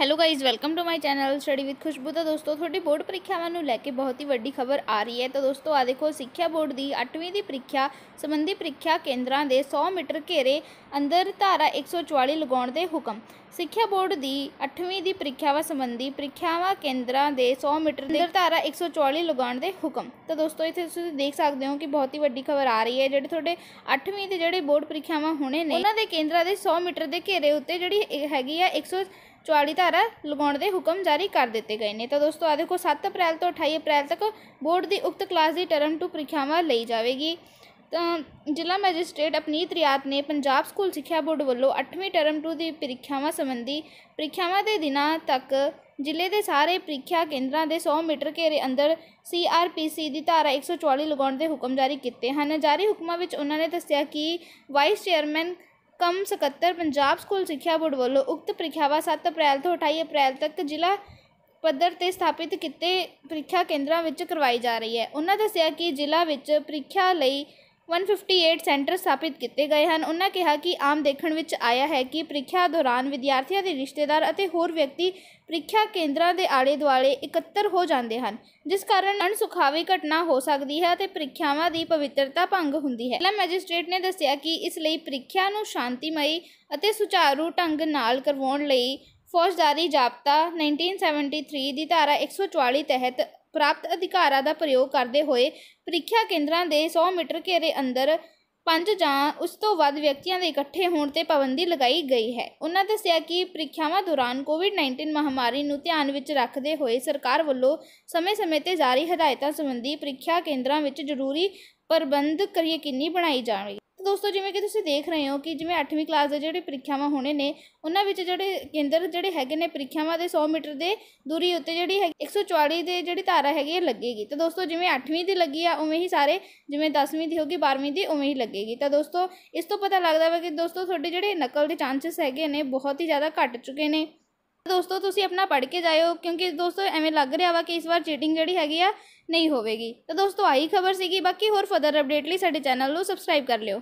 hello guys welcome to my channel study with Khushboo ਤਾਂ ਦੋਸਤੋ ਤੁਹਾਡੀ ਬੋਰਡ ਪ੍ਰੀਖਿਆਵਾਂ ਨੂੰ ਲੈ ਕੇ ਬਹੁਤ ਹੀ ਵੱਡੀ ਖਬਰ ਆ ਰਹੀ ਹੈ ਤਾਂ ਦੋਸਤੋ ਆ ਦੇਖੋ ਸਿੱਖਿਆ ਬੋਰਡ ਦੀ 8ਵੀਂ ਦੀ ਪ੍ਰੀਖਿਆ ਸੰਬੰਧੀ ਪ੍ਰੀਖਿਆ ਕੇਂਦਰਾਂ ਦੇ 100 ਮੀਟਰ ਘੇਰੇ ਅੰਦਰ ਧਾਰਾ 144 ਲਗਾਉਣ ਦੇ ਹੁਕਮ ਸਿੱਖਿਆ ਬੋਰਡ ਦੀ 8ਵੀਂ ਦੀ ਪ੍ਰੀਖਿਆਵਾਂ ਸੰਬੰਧੀ ਪ੍ਰੀਖਿਆਵਾਂ ਕੇਂਦਰਾਂ ਦੇ 100 ਮੀਟਰ ਦੇ ਅੰਦਰ ਧਾਰਾ 144 ਲਗਾਉਣ ਦੇ ਹੁਕਮ ਤਾਂ ਦੋਸਤੋ ਇੱਥੇ ਤੁਸੀਂ ਦੇਖ ਸਕਦੇ ਹੋ ਕਿ ਬਹੁਤ ਹੀ ਵੱਡੀ ਖਬਰ ਆ ਰਹੀ ਹੈ ਜਿਹੜੇ ਤੁਹਾਡੇ 8ਵੀਂ ਦੇ ਜਿਹੜੇ ਬੋਰਡ ਪ੍ਰੀਖਿਆਵਾਂ ਹੋਣੇ ਨੇ ਉਹਨਾਂ ਦੇ ਕੇਂਦਰਾਂ ਦੇ 100 ਮੀਟਰ ਦੇ ਘੇਰੇ ਉੱਤੇ ਜਿਹੜੀ ਹੈਗੀ ਆ 100 44 ਧਾਰਾ ਲਗਾਉਣ ਦੇ ਹੁਕਮ ਜਾਰੀ ਕਰ ਦਿੱਤੇ ਗਏ ਨੇ ਤਾਂ ਦੋਸਤੋ ਆ ਦੇਖੋ 7 ਅਪ੍ਰੈਲ ਤੋਂ 28 ਅਪ੍ਰੈਲ ਤੱਕ ਬੋਰਡ ਦੀ ਉਕਤ ਕਲਾਸ ਦੀ ਟਰਮ 2 ਪ੍ਰੀਖਿਆਵਾਂ ਲਈ ਜਾਵੇਗੀ ਤਾਂ ਜ਼ਿਲ੍ਹਾ ਮੈਜਿਸਟ੍ਰੇਟ ਅਪਨੀਤ ਰਿਆਤ ਨੇ ਪੰਜਾਬ ਸਕੂਲ ਸਿੱਖਿਆ ਬੋਰਡ ਵੱਲੋਂ 8ਵੀਂ ਟਰਮ 2 ਦੀ ਪ੍ਰੀਖਿਆਵਾਂ ਸੰਬੰਧੀ ਪ੍ਰੀਖਿਆਵਾਂ ਦੇ ਦਿਨਾਂ ਤੱਕ ਜ਼ਿਲ੍ਹੇ ਦੇ ਸਾਰੇ ਪ੍ਰੀਖਿਆ ਕੇਂਦਰਾਂ ਦੇ 100 ਮੀਟਰ ਘੇਰੇ ਅੰਦਰ ਸੀਆਰਪੀਸੀ ਦੀ ਧਾਰਾ 144 ਲਗਾਉਣ ਦੇ ਹੁਕਮ ਜਾਰੀ ਕੀਤੇ ਹਨ ਜਾਰੀ ਹੁਕਮਾਂ ਵਿੱਚ ਉਹਨਾਂ ਨੇ ਦੱਸਿਆ ਕਿ ਵਾਈਸ ਚੇਅਰਮੈਨ ਕਮ ਸਕੱਤਰ ਪੰਜਾਬ ਸਕੂਲ ਸਿੱਖਿਆ ਬੋਰਡ ਵੱਲੋਂ ਉਕਤ ਪ੍ਰੀਖਿਆਵਾਂ 7 ਅਪ੍ਰੈਲ ਤੋਂ 28 ਅਪ੍ਰੈਲ ਤੱਕ ਜ਼ਿਲ੍ਹਾ ਪੱਧਰ ਤੇ ਸਥਾਪਿਤ ਕੀਤੇ ਪ੍ਰੀਖਿਆ ਕੇਂਦਰਾਂ ਵਿੱਚ ਕਰਵਾਈ ਜਾ ਰਹੀ ਹੈ ਉਹਨਾਂ ਦੱਸਿਆ ਕਿ ਜ਼ਿਲ੍ਹਾ ਵਿੱਚ ਪ੍ਰੀਖਿਆ ਲਈ 158 ਸੈਂਟਰ ਸਥਾਪਿਤ ਕੀਤੇ ਗਏ ਹਨ ਉਹਨਾਂ ਕਿਹਾ ਕਿ ਆਮ ਦੇਖਣ ਵਿੱਚ ਆਇਆ ਹੈ ਕਿ ਪ੍ਰੀਖਿਆ ਦੌਰਾਨ ਵਿਦਿਆਰਥੀਆਂ ਦੇ ਰਿਸ਼ਤੇਦਾਰ ਅਤੇ ਹੋਰ ਵਿਅਕਤੀ ਪ੍ਰੀਖਿਆ ਕੇਂਦਰਾਂ ਦੇ ਆਲੇ-ਦੁਆਲੇ ਇਕੱਤਰ ਹੋ ਜਾਂਦੇ ਹਨ ਜਿਸ ਕਾਰਨ ਅਣਸੁਖਾਵੀ ਘਟਨਾ ਹੋ ਸਕਦੀ ਹੈ ਅਤੇ ਪ੍ਰੀਖਿਆਵਾਂ ਦੀ ਪਵਿੱਤਰਤਾ ਭੰਗ ਹੁੰਦੀ ਹੈ ਜ਼ਿਲ੍ਹਾ ਮੈਜਿਸਟ੍ਰੇਟ ਨੇ ਦੱਸਿਆ ਕਿ ਇਸ ਲਈ ਪ੍ਰੀਖਿਆ ਨੂੰ ਸ਼ਾਂਤੀਮਈ ਅਤੇ ਸੁਚਾਰੂ ਢੰਗ ਨਾਲ ਕਰਵਾਉਣ ਲਈ ਫੌਜਦਾਰੀ ਜ਼ਾਬਤਾ 1973 ਦੀ ਧਾਰਾ 144 ਤਹਿਤ ਪ੍ਰਾਪਤ ਅਧਿਕਾਰਾਂ ਦਾ ਪ੍ਰਯੋਗ ਕਰਦੇ ਹੋਏ ਪ੍ਰੀਖਿਆ ਕੇਂਦਰਾਂ ਦੇ 100 ਮੀਟਰ ਘੇਰੇ ਅੰਦਰ ਪੰਜ ਜਾਂ ਉਸ ਤੋਂ ਵੱਧ ਵਿਅਕਤੀਆਂ ਦੇ ਇਕੱਠੇ ਹੋਣ ਤੇ ਪਾਬੰਦੀ ਲਗਾਈ ਗਈ ਹੈ ਉਹਨਾਂ ਦੱਸਿਆ ਕਿ ਪ੍ਰੀਖਿਆਵਾਂ ਦੌਰਾਨ ਕੋਵਿਡ-19 ਮਹਾਮਾਰੀ ਨੂੰ ਧਿਆਨ ਵਿੱਚ ਰੱਖਦੇ ਹੋਏ ਸਰਕਾਰ ਵੱਲੋਂ ਸਮੇਂ-ਸਮੇਂ ਤੇ ਜਾਰੀ ਹਦਾਇਤਾਂ ਸੰਬੰਧੀ ਪ੍ਰੀਖਿਆ ਕੇਂਦਰਾਂ ਵਿੱਚ ਜ਼ਰੂਰੀ ਪ੍ਰਬੰਧ ਕਰੀਏ ਕਿੰਨੀ ਬਣਾਈ ਜਾਣਗੇ ਤਾਂ ਦੋਸਤੋ ਜਿਵੇਂ ਕਿ ਤੁਸੀਂ ਦੇਖ ਰਹੇ ਹੋ ਕਿ ਜਿਵੇਂ 8ਵੀਂ ਕਲਾਸ ਦੇ ਜਿਹੜੇ ਪ੍ਰੀਖਿਆਵਾਂ ਹੋਣੇ ਨੇ ਉਹਨਾਂ ਵਿੱਚ ਜਿਹੜੇ ਕੇਂਦਰ ਜਿਹੜੇ ਹੈਗੇ ਨੇ ਪ੍ਰੀਖਿਆਵਾਂ ਦੇ 100 ਮੀਟਰ ਦੇ ਦੂਰੀ ਉੱਤੇ ਜਿਹੜੀ ਹੈ 144 ਦੇ ਜਿਹੜੀ ਧਾਰਾ ਹੈਗੀ ਇਹ ਲੱਗੇਗੀ ਤਾਂ ਦੋਸਤੋ ਜਿਵੇਂ 8ਵੀਂ ਦੀ ਲੱਗੀ ਆ ਉਵੇਂ ਹੀ ਸਾਰੇ ਜਿਵੇਂ 10ਵੀਂ ਦੀ ਹੋਗੀ 12ਵੀਂ ਦੀ ਉਵੇਂ ਹੀ ਲੱਗੇਗੀ ਤਾਂ ਦੋਸਤੋ ਇਸ ਤੋਂ ਪਤਾ ਲੱਗਦਾ ਵਾ ਕਿ ਦੋਸਤੋ ਤੁਹਾਡੇ ਜਿਹੜੇ ਨਕਲ ਦੇ ਚਾਂਸਸ ਹੈਗੇ ਨੇ ਬਹੁਤ ਹੀ ਜ਼ਿਆਦਾ ਘਟ ਚੁੱਕੇ ਨੇ ਦੋਸਤੋ ਤੁਸੀਂ ਆਪਣਾ ਪੜ੍ਹ ਕੇ ਜਾਇਓ ਕਿਉਂਕਿ ਦੋਸਤੋ ਐਵੇਂ ਲੱਗ ਰਿਹਾ ਵਾ ਕਿ ਇਸ ਵਾਰ ਚੀਟਿੰਗ ਜਿਹੜੀ ਹੈਗੀ ਆ ਨਹੀਂ ਹੋਵੇਗੀ ਤਾਂ ਦੋਸਤੋ ਆਹੀ ਖਬਰ ਸੀਗੀ ਬਾਕੀ ਹੋਰ ਫਰਦਰ ਅਪਡੇਟ ਲਈ ਸਾਡੇ ਚੈਨਲ ਨੂੰ ਸਬਸਕ੍ਰਾਈਬ ਕਰ ਲਿਓ